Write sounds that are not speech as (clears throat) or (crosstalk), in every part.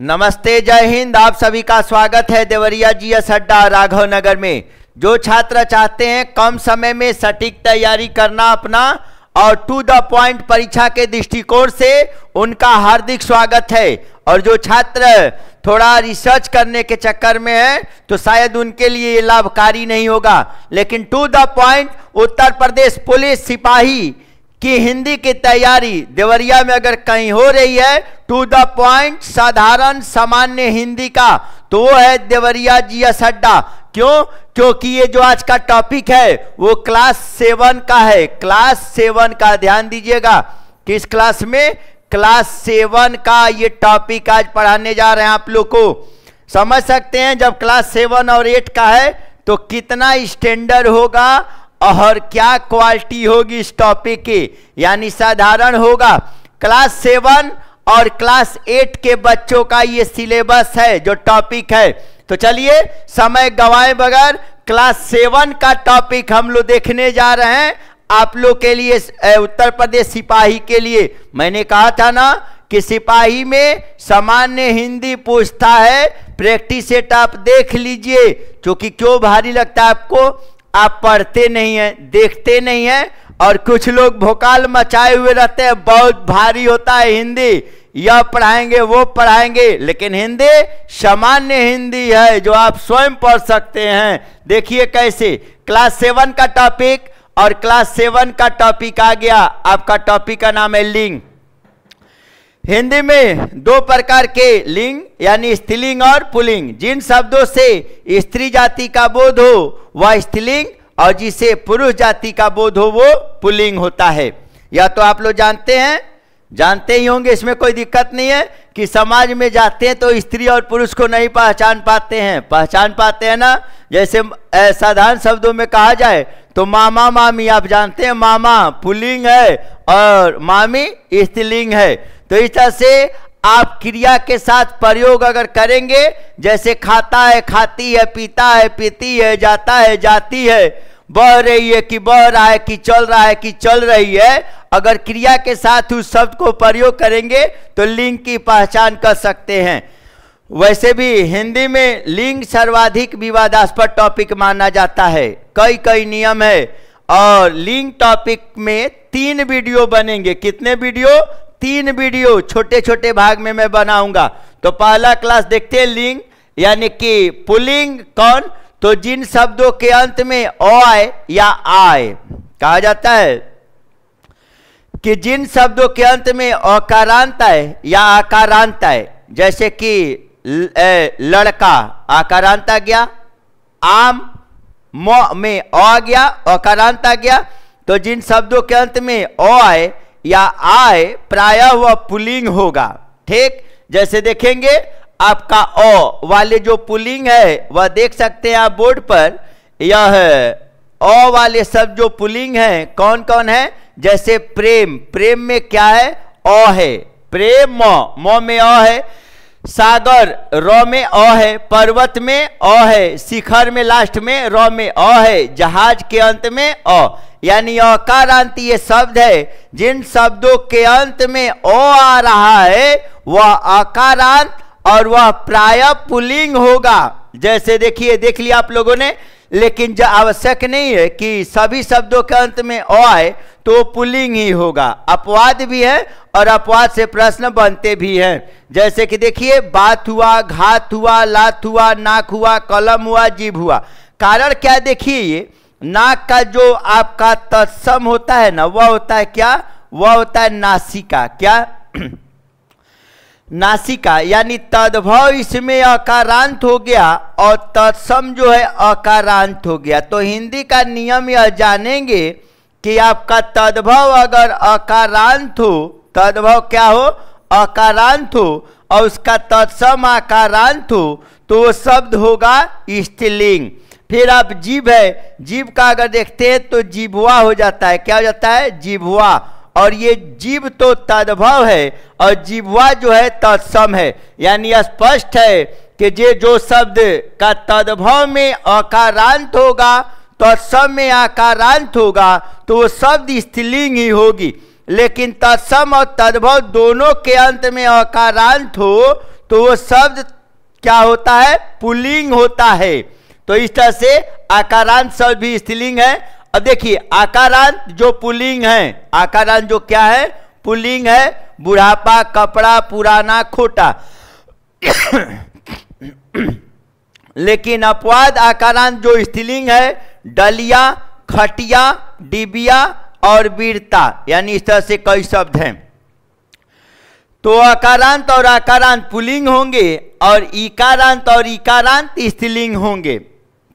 नमस्ते जय हिंद आप सभी का स्वागत है देवरिया जी एस अड्डा राघव नगर में जो छात्र चाहते हैं कम समय में सटीक तैयारी करना अपना और टू द पॉइंट परीक्षा के दृष्टिकोण से उनका हार्दिक स्वागत है और जो छात्र थोड़ा रिसर्च करने के चक्कर में है तो शायद उनके लिए ये लाभकारी नहीं होगा लेकिन to the point Uttar Pradesh police सिपाही कि हिंदी की तैयारी देवरिया में अगर कहीं हो रही है टू द पॉइंट साधारण सामान्य हिंदी का तो वो है देवरिया जी एस अड्डा क्यों क्योंकि ये जो आज का टॉपिक है वो क्लास सेवन का है क्लास सेवन का ध्यान दीजिएगा किस क्लास में क्लास सेवन का ये टॉपिक आज पढ़ाने जा रहे हैं आप लोग को समझ सकते हैं जब क्लास सेवन और एट का है तो कितना स्टैंडर्ड होगा और क्या क्वालिटी होगी इस टॉपिक की यानी साधारण होगा क्लास सेवन और क्लास एट के बच्चों का ये सिलेबस है जो टॉपिक है तो चलिए समय गवाए बगैर क्लास सेवन का टॉपिक हम लोग देखने जा रहे हैं आप लोग के लिए उत्तर प्रदेश सिपाही के लिए मैंने कहा था ना कि सिपाही में सामान्य हिंदी पूछता है प्रैक्टिस सेट आप देख लीजिए क्योंकि क्यों भारी लगता है आपको आप पढ़ते नहीं हैं देखते नहीं हैं और कुछ लोग भोकाल मचाए हुए रहते हैं बहुत भारी होता है हिंदी यह पढ़ाएंगे वो पढ़ाएंगे लेकिन हिंदी सामान्य हिंदी है जो आप स्वयं पढ़ सकते हैं देखिए कैसे क्लास सेवन का टॉपिक और क्लास सेवन का टॉपिक आ गया आपका टॉपिक का नाम है लिंग हिंदी में दो प्रकार के लिंग यानी स्त्रीलिंग और पुलिंग जिन शब्दों से स्त्री जाति का बोध हो वह स्त्रीलिंग और जिसे पुरुष जाति का बोध हो वो पुलिंग होता है या तो आप लोग जानते हैं जानते ही होंगे इसमें कोई दिक्कत नहीं है कि समाज में जाते हैं तो स्त्री और पुरुष को नहीं पहचान पाते हैं पहचान पाते हैं ना जैसे साधारण शब्दों में कहा जाए तो मामा मामी आप जानते हैं मामा पुलिंग है और मामी स्त्रीलिंग है तो इस तरह से आप क्रिया के साथ प्रयोग अगर करेंगे जैसे खाता है खाती है पीता है पीती है जाता है जाती है बह रही है कि बह रहा है कि चल रहा है कि चल रही है अगर क्रिया के साथ उस शब्द को प्रयोग करेंगे तो लिंग की पहचान कर सकते हैं वैसे भी हिंदी में लिंग सर्वाधिक विवादास्पद टॉपिक माना जाता है कई कई नियम है और लिंग टॉपिक में तीन वीडियो बनेंगे कितने वीडियो तीन वीडियो छोटे छोटे भाग में मैं बनाऊंगा तो पहला क्लास देखते हैं लिंग यानी कि पुलिंग कौन तो जिन शब्दों के अंत में ऑय या आय कहा जाता है कि जिन शब्दों के अंत में अकारांत है या आकारांत है जैसे कि लड़का आकारांत आ गया आम मो में अ गया अकारांत आ गया तो जिन शब्दों के अंत में ओ आए या आय प्राय वह पुलिंग होगा ठीक जैसे देखेंगे आपका अ वाले जो पुलिंग है वह देख सकते हैं आप बोर्ड पर यह अ वाले सब जो पुलिंग है कौन कौन है जैसे प्रेम प्रेम में क्या है अ है प्रेम मो मो में अ है सागर रो में अ है पर्वत में अ है शिखर में लास्ट में रो में अ है जहाज के अंत में अ यानी ये शब्द है जिन शब्दों के अंत में ओ आ रहा है वह अकारांत और वह प्राय पुलिंग होगा जैसे देखिए देख लिया आप लोगों ने लेकिन जब आवश्यक नहीं है कि सभी शब्दों के अंत में ओ आए तो पुलिंग ही होगा अपवाद भी है और अपवाद से प्रश्न बनते भी हैं जैसे कि देखिए बात हुआ घात हुआ लात हुआ नाक हुआ कलम हुआ जीभ हुआ कारण क्या देखिए ये नाक का जो आपका तत्सम होता है ना वह होता है क्या वह होता है नासिका क्या (clears throat) नासिका यानी तद्भव इसमें अकारांत हो गया और तत्सम जो है अकारांत हो गया तो हिंदी का नियम यह जानेंगे कि आपका तद्भव अगर अकारांत हो तद्भव क्या हो अकारांत हो और उसका तत्सम आकारांत हो तो वो शब्द होगा स्त्रीलिंग फिर आप जीव है जीव का अगर देखते हैं तो जीभुआ हो जाता है क्या हो जाता है जीभुआ और ये जीव तो तद्भव है और जीववा जो है तत्सम है यानी स्पष्ट है कि जे जो शब्द का तद्भव में अकारांत होगा तत्सम में आकारांत होगा तो वो शब्द स्त्रीलिंग ही होगी लेकिन तत्सम और तद्भव दोनों के अंत में अकारांत हो तो वो शब्द क्या होता है पुलिंग होता है तो इस तरह से आकारांत शब्द भी स्त्रीलिंग है अब देखिए आकारांत जो पुलिंग है आकारांत जो क्या है पुलिंग है बुढ़ापा कपड़ा पुराना खोटा लेकिन अपवाद आकारांत जो स्त्रीलिंग है डलिया खटिया डिबिया और वीरता यानी इस तरह से कई शब्द हैं तो अकारांत और आकारांत पुलिंग होंगे और इकारांत और इकारांत स्त्रीलिंग होंगे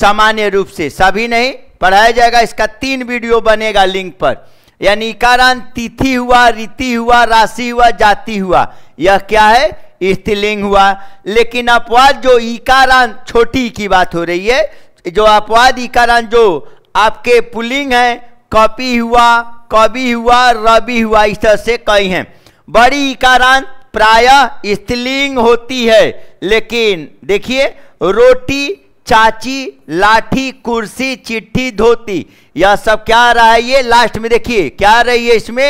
सामान्य रूप से सभी नहीं पढ़ाया जाएगा इसका तीन वीडियो बनेगा लिंक पर यानी इकारांत तिथि हुआ रीति हुआ राशि हुआ जाति हुआ यह क्या है स्त्रीलिंग हुआ लेकिन अपवाद जो इकारांत छोटी की बात हो रही है जो अपवाद इकारांत जो आपके पुलिंग है कॉपी हुआ कवि हुआ रवि हुआ इस तरह से कई हैं बड़ी इकारांत प्राय स्त्रीलिंग होती है लेकिन देखिए रोटी चाची लाठी कुर्सी चिट्ठी धोती यह सब क्या आ रहा है ये लास्ट में देखिए क्या रही है इसमें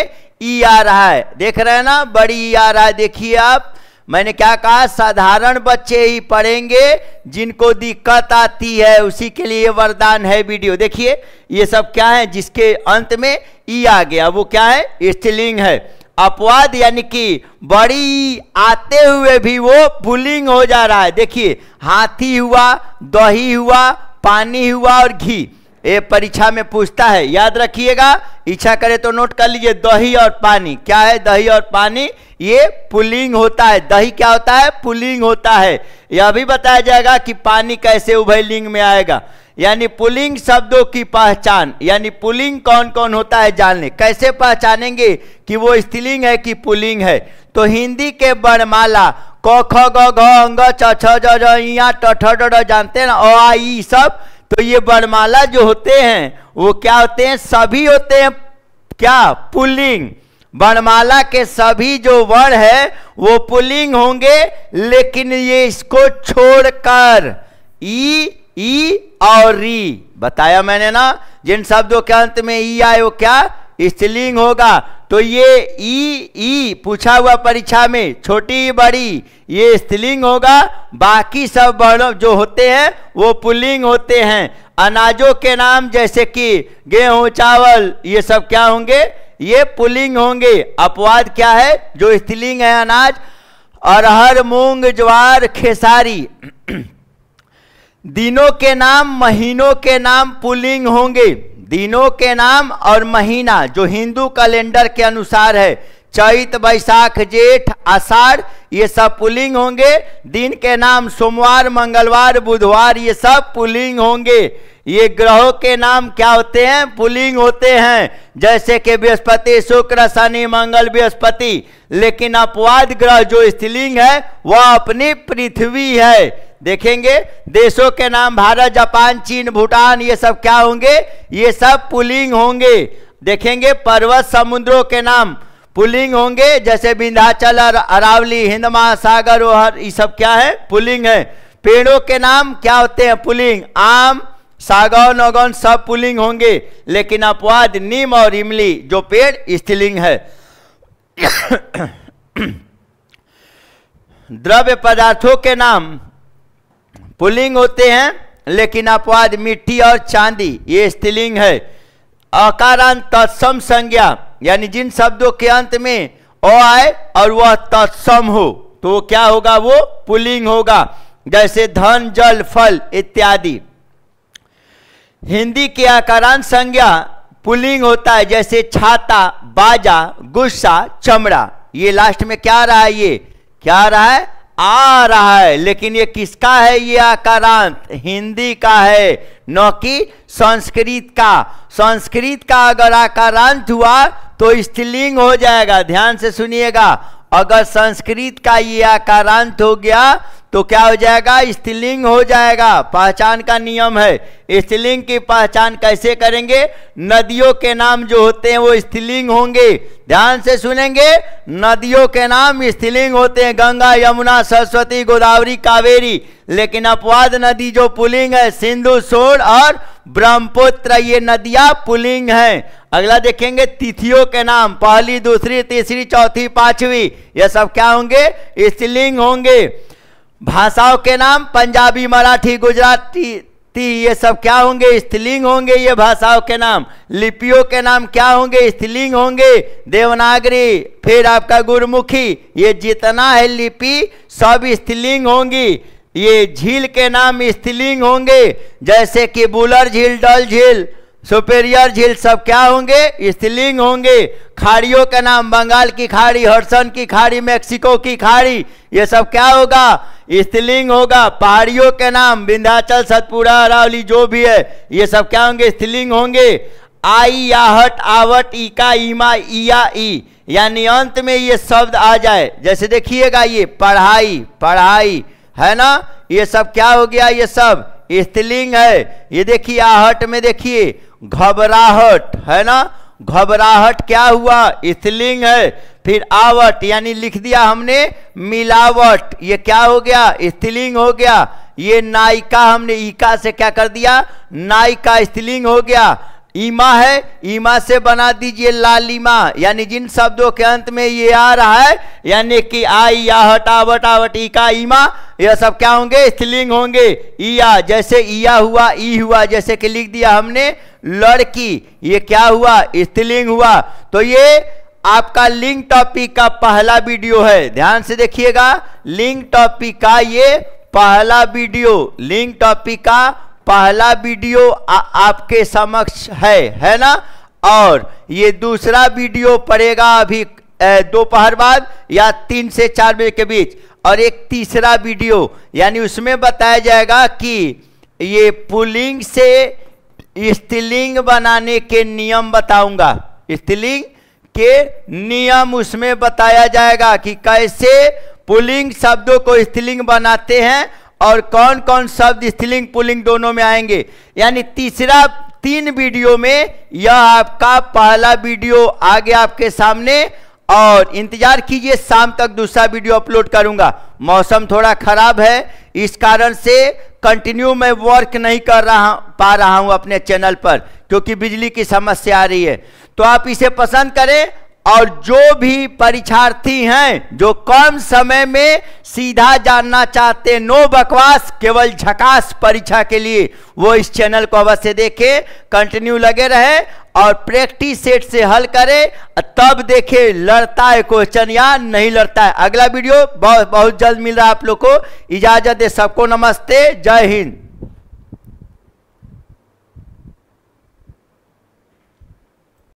ई आ रहा है देख रहे हैं ना बड़ी ई आ रहा है देखिए आप मैंने क्या कहा साधारण बच्चे ही पढ़ेंगे जिनको दिक्कत आती है उसी के लिए वरदान है वीडियो देखिए ये सब क्या है जिसके अंत में ई e आ गया वो क्या है स्त्रीलिंग है अपवाद यानी कि बड़ी आते हुए भी वो पुलिंग हो जा रहा है देखिए हाथी हुआ दही हुआ पानी हुआ और घी ये परीक्षा में पूछता है याद रखिएगा इच्छा करे तो नोट कर लीजिए दही और पानी क्या है दही और पानी ये पुलिंग होता है दही क्या होता है पुलिंग होता है यह भी बताया जाएगा कि पानी कैसे उभय लिंग में आएगा यानी पुलिंग शब्दों की पहचान यानी पुलिंग कौन कौन होता है जानने कैसे पहचानेंगे कि वो स्त्रीलिंग है कि पुलिंग है तो हिंदी के वर्णमाला क ख ग घ अंग छ छ ज ज ट ठ ड जानते हैं ना अ आ ई सब तो ये वर्णमाला जो होते हैं वो क्या होते हैं सभी होते हैं क्या पुलिंग वर्णमाला के सभी जो वर्ण है वो पुलिंग होंगे लेकिन ये इसको छोड़कर ई ई और री बताया मैंने ना जिन शब्दों के अंत में ई आए वो क्या स्त्रीलिंग होगा तो ये ई ई पूछा हुआ परीक्षा में छोटी बड़ी ये स्त्रीलिंग होगा बाकी सब वर्णों जो होते हैं वो पुल्लिंग होते हैं अनाजों के नाम जैसे कि गेहूं चावल ये सब क्या होंगे ये पुल्लिंग होंगे अपवाद क्या है जो स्त्रीलिंग है अनाज अरहर मूंग ज्वार खेसारी (clears throat) दिनों के नाम महीनों के नाम पुलिंग होंगे दिनों के नाम और महीना जो हिंदू कैलेंडर के अनुसार है चैत बैसाख जेठ आषाढ़ ये सब पुलिंग होंगे दिन के नाम सोमवार मंगलवार बुधवार ये सब पुलिंग होंगे ये ग्रहों के नाम क्या होते हैं पुलिंग होते हैं जैसे कि बृहस्पति शुक्र शनि मंगल बृहस्पति लेकिन अपवाद ग्रह जो स्त्रीलिंग है वह अपनी पृथ्वी है देखेंगे देशों के नाम भारत जापान चीन भूटान ये सब क्या होंगे ये सब पुलिंग होंगे देखेंगे पर्वत समुद्रों के नाम पुलिंग होंगे जैसे विंध्याचल अरावली हिंद महासागर ओहर ये सब क्या है पुलिंग है पेड़ों के नाम क्या होते हैं पुलिंग आम सागौन औगौन सब पुलिंग होंगे लेकिन अपवाद नीम और इमली जो पेड़ स्त्रीलिंग है (coughs) द्रव्य पदार्थों के नाम पुलिंग होते हैं लेकिन अपवाद मिट्टी और चांदी ये स्त्रीलिंग है अकारांत तत्सम संज्ञा यानी जिन शब्दों के अंत में ओ आए और वह तत्सम हो तो क्या होगा वो पुलिंग होगा जैसे धन जल फल इत्यादि हिंदी के आकारांत संज्ञा पुलिंग होता है जैसे छाता बाजा गुस्सा चमड़ा ये लास्ट में क्या रहा है ये क्या रहा है आ रहा है लेकिन ये किसका है ये आकारांत हिंदी का है न कि संस्कृत का संस्कृत का अगर आकारांत हुआ तो स्त्रीलिंग हो जाएगा ध्यान से सुनिएगा अगर संस्कृत का ये आकारांत हो गया तो क्या हो जाएगा स्त्रीलिंग हो जाएगा पहचान का नियम है स्त्रीलिंग की पहचान कैसे करेंगे नदियों के नाम जो होते हैं वो स्त्रीलिंग होंगे ध्यान से सुनेंगे नदियों के नाम स्त्रीलिंग होते हैं गंगा यमुना सरस्वती गोदावरी कावेरी लेकिन अपवाद नदी जो पुलिंग है सिंधु सोन और ब्रह्मपुत्र ये नदियां पुलिंग हैं अगला देखेंगे तिथियों के नाम पहली दूसरी तीसरी चौथी पांचवी ये सब क्या होंगे स्त्रीलिंग होंगे भाषाओं के नाम पंजाबी मराठी गुजराती ती ये सब क्या होंगे स्त्रीलिंग होंगे ये भाषाओं के नाम लिपियों के नाम क्या होंगे स्त्रीलिंग होंगे देवनागरी फिर आपका गुरुमुखी ये जितना है लिपि सब स्त्रीलिंग होंगी ये झील के नाम स्त्रीलिंग होंगे जैसे कि बुलर झील डल झील सुपेरियर झील सब क्या होंगे स्त्रीलिंग होंगे खाड़ियों का नाम बंगाल की खाड़ी हरसन की खाड़ी मेक्सिको की खाड़ी ये सब क्या होगा स्त्रीलिंग होगा पहाड़ियों के नाम विंध्याचल सतपुरा अरावली जो भी है ये सब क्या होंगे स्त्रीलिंग होंगे आई याहट आवट इका इमा इया ई यानी अंत में ये शब्द आ जाए जैसे देखिएगा ये पढ़ाई पढ़ाई है ना ये सब क्या हो गया ये सब स्त्रीलिंग है ये देखिए आहट में देखिए घबराहट है ना घबराहट क्या हुआ स्त्रीलिंग है फिर आवट यानी लिख दिया हमने मिलावट ये क्या हो गया स्त्रीलिंग हो गया ये नायिका हमने ईका से क्या कर दिया नायिका स्त्रीलिंग हो गया ईमा है ईमा से बना दीजिए लालिमा यानी जिन शब्दों के अंत में ये आ रहा है यानी कि आई या हटावट आवट ईका ईमा यह सब क्या होंगे स्त्रीलिंग होंगे ईया जैसे ईया हुआ ई हुआ जैसे कि लिख दिया हमने लड़की ये क्या हुआ स्त्रीलिंग हुआ तो ये आपका लिंक टॉपिक का पहला वीडियो है ध्यान से देखिएगा लिंक टॉपिक का ये पहला वीडियो लिंक टॉपिक का पहला वीडियो आ, आपके समक्ष है है ना और ये दूसरा वीडियो पड़ेगा अभी दोपहर बाद या तीन से चार बजे के बीच और एक तीसरा वीडियो यानी उसमें बताया जाएगा कि ये पुलिंग से स्त्रीलिंग बनाने के नियम बताऊंगा स्त्रीलिंग के नियम उसमें बताया जाएगा कि कैसे पुलिंग शब्दों को स्त्रीलिंग बनाते हैं और कौन कौन शब्द स्त्रीलिंग पुलिंग दोनों में आएंगे यानी तीसरा तीन वीडियो में यह आपका पहला वीडियो आगे आपके सामने और इंतजार कीजिए शाम तक दूसरा वीडियो अपलोड करूंगा मौसम थोड़ा खराब है इस कारण से कंटिन्यू मैं वर्क नहीं कर रहा पा रहा हूं अपने चैनल पर क्योंकि बिजली की समस्या आ रही है तो आप इसे पसंद करें और जो भी परीक्षार्थी हैं जो कम समय में सीधा जानना चाहते नो बकवास केवल झकास परीक्षा के लिए वो इस चैनल को अवश्य देखें कंटिन्यू लगे रहे और प्रैक्टिस सेट से हल करें तब देखें लड़ता है क्वेश्चन या नहीं लड़ता है अगला वीडियो बहुत बहुत जल्द मिल रहा है आप लोग को इजाजत दे सबको नमस्ते जय हिंद